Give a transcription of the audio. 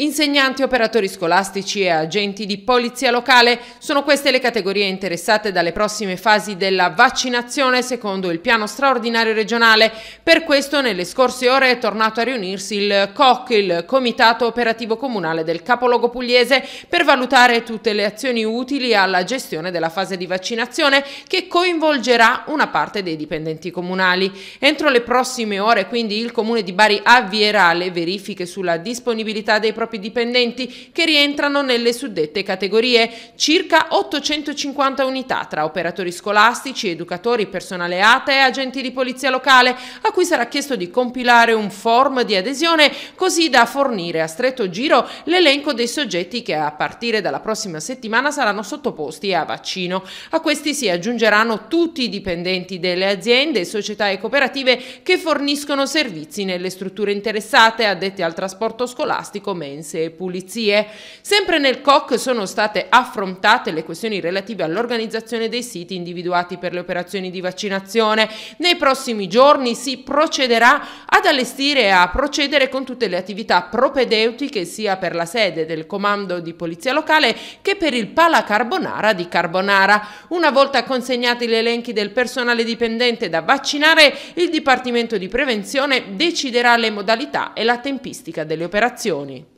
Insegnanti, operatori scolastici e agenti di polizia locale sono queste le categorie interessate dalle prossime fasi della vaccinazione secondo il piano straordinario regionale. Per questo nelle scorse ore è tornato a riunirsi il COC, il Comitato Operativo Comunale del Capoluogo Pugliese, per valutare tutte le azioni utili alla gestione della fase di vaccinazione che coinvolgerà una parte dei dipendenti comunali. Entro le prossime ore quindi il Comune di Bari avvierà le verifiche sulla disponibilità dei propri propri dipendenti che rientrano nelle suddette categorie, circa 850 unità tra operatori scolastici, educatori, personale ATA e agenti di polizia locale, a cui sarà chiesto di compilare un form di adesione così da fornire a stretto giro l'elenco dei soggetti che a partire dalla prossima settimana saranno sottoposti a vaccino. A questi si aggiungeranno tutti i dipendenti delle aziende, società e cooperative che forniscono servizi nelle strutture interessate, addette al trasporto scolastico, mensa statunitense e pulizie. Sempre nel COC sono state affrontate le questioni relative all'organizzazione dei siti individuati per le operazioni di vaccinazione. Nei prossimi giorni si procederà ad allestire e a procedere con tutte le attività propedeutiche sia per la sede del comando di polizia locale che per il Pala Carbonara di Carbonara. Una volta consegnati gli elenchi del personale dipendente da vaccinare, il Dipartimento di Prevenzione deciderà le modalità e la tempistica delle operazioni.